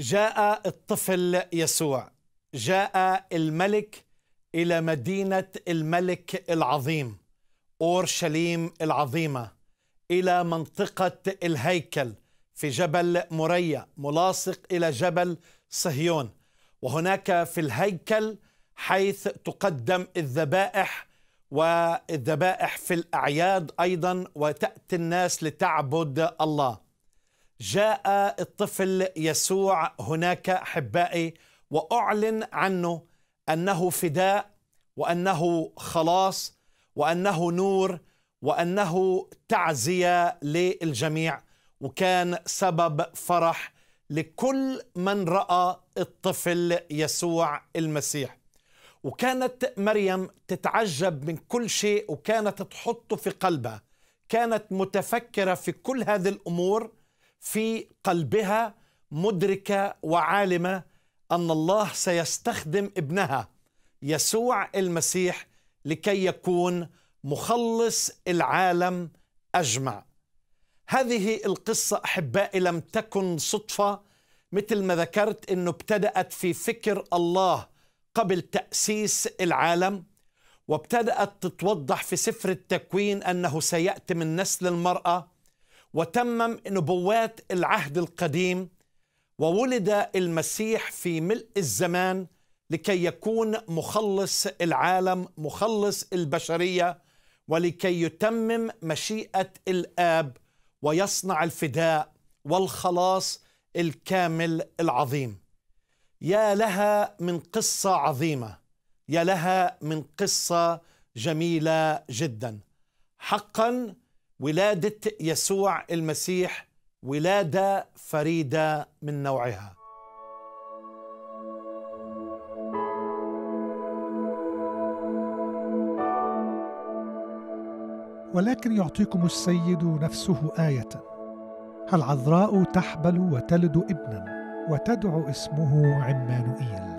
جاء الطفل يسوع جاء الملك الى مدينه الملك العظيم اورشليم العظيمه الى منطقه الهيكل في جبل مريا ملاصق الى جبل صهيون وهناك في الهيكل حيث تقدم الذبائح والذبائح في الاعياد ايضا وتاتي الناس لتعبد الله جاء الطفل يسوع هناك احبائي واعلن عنه انه فداء وانه خلاص وانه نور وانه تعزيه للجميع وكان سبب فرح لكل من راى الطفل يسوع المسيح وكانت مريم تتعجب من كل شيء وكانت تحطه في قلبها كانت متفكره في كل هذه الامور في قلبها مدركه وعالمه ان الله سيستخدم ابنها يسوع المسيح لكي يكون مخلص العالم اجمع. هذه القصه احبائي لم تكن صدفه مثل ما ذكرت انه ابتدات في فكر الله قبل تاسيس العالم وابتدات تتوضح في سفر التكوين انه سياتي من نسل المراه وتمم نبوات العهد القديم وولد المسيح في ملء الزمان لكي يكون مخلص العالم مخلص البشريه ولكي يتمم مشيئه الاب ويصنع الفداء والخلاص الكامل العظيم يا لها من قصه عظيمه يا لها من قصه جميله جدا حقا ولاده يسوع المسيح ولاده فريده من نوعها ولكن يعطيكم السيد نفسه ايه هل عذراء تحبل وتلد ابنا وتدعو اسمه عمانوئيل